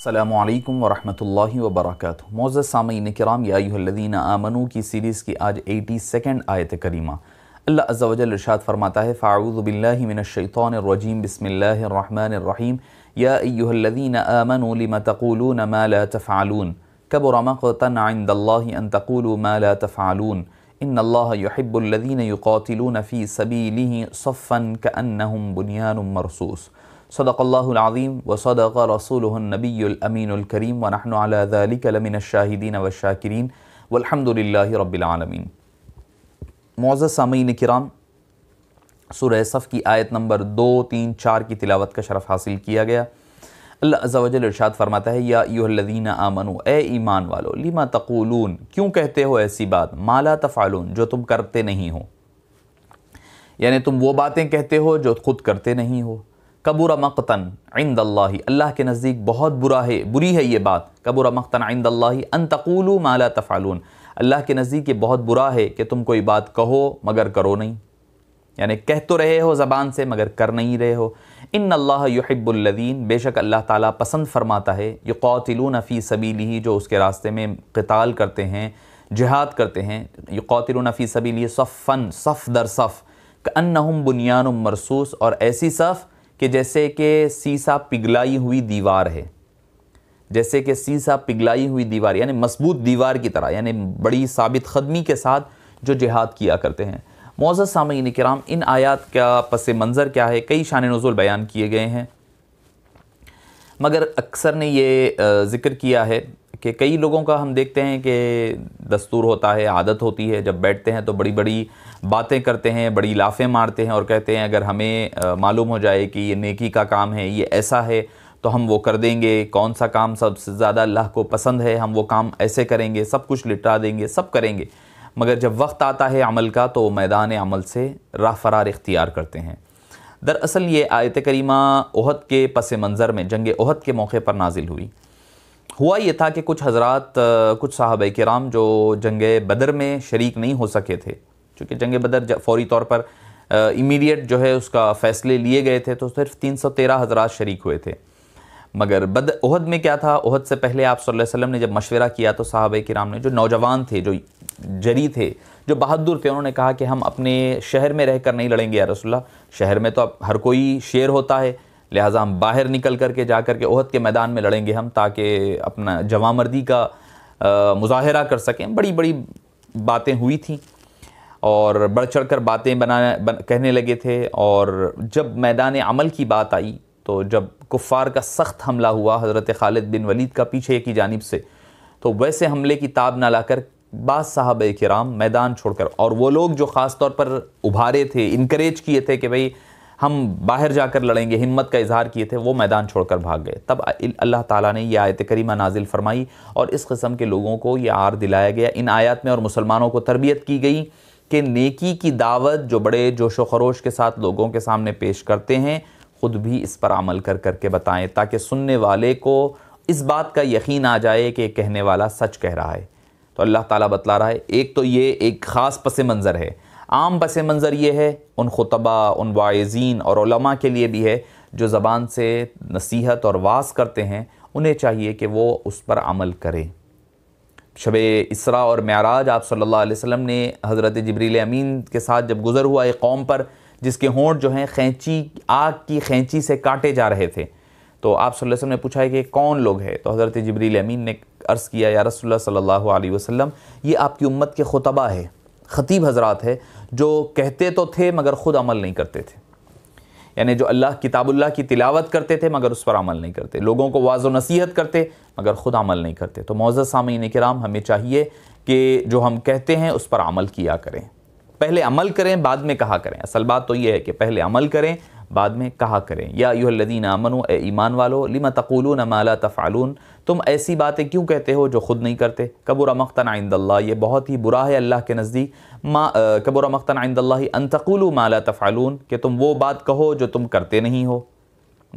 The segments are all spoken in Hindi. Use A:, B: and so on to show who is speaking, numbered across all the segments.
A: السلام عليكم ورحمة اللہ وبرکاتہ معزز سامعین کرام یا ایوہ الذین آمنو کی سیریز کی آج ایٹی سیکنڈ آیت کریمہ اللہ عز و جل رشاد فرماتا ہے فاعوذ باللہ من الشیطان الرجیم بسم اللہ الرحمن الرحیم يَا ایوہ الَّذِينَ آمنوا لم تقولون ما لا تفعلون كبر مقتا عند الله ان تقولوا ما لا تفعلون ان الله يحب الذين يقاتلون في سبيله صفا كأنهم بنيان مرصوص सदक़ल्लाज़ीम व सदक रसूलनबीमीनकरीम वनहनकमिन शाहिदीन व शाकिरीन वलहमदिल्ला रबालमीन मौज़ सामीन कराम सुर की आयत नंबर दो तीन चार की तिलावत का शरफ़ हासिल किया गया अल्लाह इरशाद फरमाता है या यूहलदीना आमनो ए ईमान वालो लिमा तकूलून क्यों कहते हो ऐसी बात माला तफ़ालून जो तुम करते नहीं हो यानी तुम वो बातें कहते हो जो खुद करते नहीं हो कबूर मकतन आइंद अल्लाह के नज़दीक बहुत बुरा है बुरी है ये बात कबूरा मकतन आइंद अल्लाह अन माला तफ़ालून अल्लाह के नज़दीक ये बहुत बुरा है कि तुम कोई बात कहो मगर करो नहीं यानी कह तो रहे हो ज़बान से मगर कर नहीं रहे हो इन अल्लाह यहिब्बुल्लदीन बेशक अल्लाह ताला पसंद फरमाता है युक़ातिलून नफ़ी सबीली जो उसके रास्ते में कताल करते हैं जिहाद करते हैं युक़ातिलून नफ़ी सबीली सफ़न सफ़ दर सफ़ कन्नहम बुनियान मरसूस और ऐसी सफ़ कि जैसे कि सीसा पिघलाई हुई दीवार है जैसे कि सीसा पिघलाई हुई दीवार यानी मजबूत दीवार की तरह यानी बड़ी साबित खदमी के साथ जो जिहाद किया करते हैं मौजद सामीन कराम इन आयात का पस मंज़र क्या है कई शान नज़ुल बयान किए गए हैं मगर अक्सर ने ये ज़िक्र किया है कि कई लोगों का हम देखते हैं कि दस्तूर होता है आदत होती है जब बैठते हैं तो बड़ी बड़ी बातें करते हैं बड़ी लाफें मारते हैं और कहते हैं अगर हमें मालूम हो जाए कि ये नेकी का काम है ये ऐसा है तो हम वो कर देंगे कौन सा काम सबसे ज़्यादा अल्लाह को पसंद है हम वो काम ऐसे करेंगे सब कुछ लिटा देंगे सब करेंगे मगर जब वक्त आता है अमल का तो मैदान अमल से राह फरार इख्तियार करते हैं दरअसल ये आयत करीमा ओहद के पस मंज़र में जंग ओहद के मौके पर नाजिल हुई हुआ ये था कि कुछ हजरत कुछ साहब कराम जो जंग बदर में शरीक नहीं हो सके थे चूँकि जंग बदर फौरी तौर पर इमीडिएट जो है उसका फ़ैसले लिए गए थे तो सिर्फ तीन सौ तेरह हजरात शरीक हुए थे मगर बद उहद में क्या था उहद से पहले आप सल्लल्लाहु अलैहि वसल्लम ने जब मशवरा किया तो साहब कराम ने जो नौजवान थे जो जरी थे जो बहादुर थे उन्होंने कहा कि हम अपने शहर में रह कर नहीं लड़ेंगे या रसोल्ला शहर में तो अब हर कोई शेर होता है लिहाजा हम बाहर निकल करके जा कर के ओहद के मैदान में लड़ेंगे हम ताकि अपना जवा मर्दी का मुजाहरा कर सकें बड़ी बड़ी बातें हुई थी और बढ़ चढ़ कर बातें बना बन, कहने लगे थे और जब मैदान अमल की बात आई तो जब कुफ़ार का सख्त हमला हुआ हज़रत खालिद बिन वलीद का पीछे की जानब से तो वैसे हमले की ताब ना लाकर बाद साहब कराम मैदान छोड़कर और वो लोग जो ख़ास तौर पर उभारे थे इनक्रेज किए थे कि भाई हम बाहर जाकर लड़ेंगे हिम्मत का इजहार किए थे वो मैदान छोड़कर भाग गए तब अल्लाह ताला ने यह आयत करीमा नाजिल फरमाई और इस कस्म के लोगों को ये आर दिलाया गया इन आयात में और मुसलमानों को तरबियत की गई कि नेकी की दावत जो बड़े जोश खरोश के साथ लोगों के सामने पेश करते हैं ख़ुद भी इस पर अमल कर करके बताएं ताकि सुनने वाले को इस बात का यकीन आ जाए कि कहने वाला सच कह रहा है तो अल्लाह ताला बतला रहा है एक तो ये एक ख़ास पस मंज़र है आम बस मंज़र ये है उन खुतबा उन वायजीन और उलमा के लिए भी है जो ज़बान से नसीहत और वास करते हैं उन्हें चाहिए कि वो उस पर अमल करें शब इसरा और मराज आप सल्ला वसम ने हज़रत जबरील अमीन के साथ जब गुज़र हुआ एक कौम पर जिसके होंठ जो हैं खैंची आग की खैंची से काटे जा रहे थे तो आप सल्लल्लाहु अलैहि वसल्लम ने पूछा है कि कौन लोग हैं तो हज़रत जबरील अमीन ने अर्ज़ किया या रसोल्ला सल्ला वसम ये आपकी उम्मत के खुतबा है ख़तीब हजरात है जो कहते तो थे मगर ख़ुद अमल नहीं करते थे यानी जो अल्लाह किताबुल्लाह की तिलावत करते थे मगर उस पर अमल नहीं करते लोगों को वाज नसीहत करते मगर ख़ुद अमल नहीं करते तो मौज़ा सामीन कराम हमें चाहिए कि जो हम कहते हैं उस पर अमल किया करें पहले अमल करें बाद में कहा करें असल बात तो यह है कि पहले अमल करें बाद में कहा करें या यूहदीन अमन ईमान वालो लिमा तकुल माला तफ़ालून तुम ऐसी बातें क्यों कहते हो जो ख़ुद नहीं करते कबूरा मख्तन आइंदल्ला ये बहुत ही बुरा है अल्लाह के नज़दीक माँ कबूरा मख्तन आइंदल्ला अनतकुल माला तफ़ालून कि तुम वो बात कहो जो तुम करते नहीं हो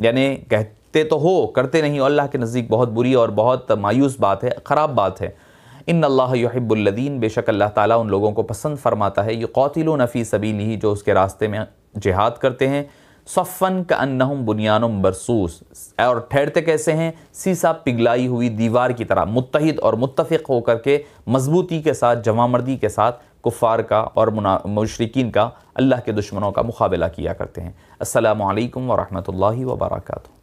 A: यानी कहते तो हो करते नहीं हो अल्लाह के नज़दीक बहुत बुरी और बहुत मायूस बात है ख़राब बात है इन अल्लाहबुल्लिन बेशक अल्लाह ताला उन लोगों को पसंद फ़रमाता है ये कौतिल नफ़ी ही जो उसके रास्ते में जिहाद करते हैं सफ़न का अनहम बुनियान बरसूस और ठहरते कैसे हैं सीसा पिघलाई हुई दीवार की तरह मुतहद और मुतफ़ होकर के मजबूती के साथ जमामर्दी के साथ कुफ़ार का और मुशरकिन का अल्लाह के दुश्मनों का मुकाबला किया करते हैं असलकम वरहमल वर्का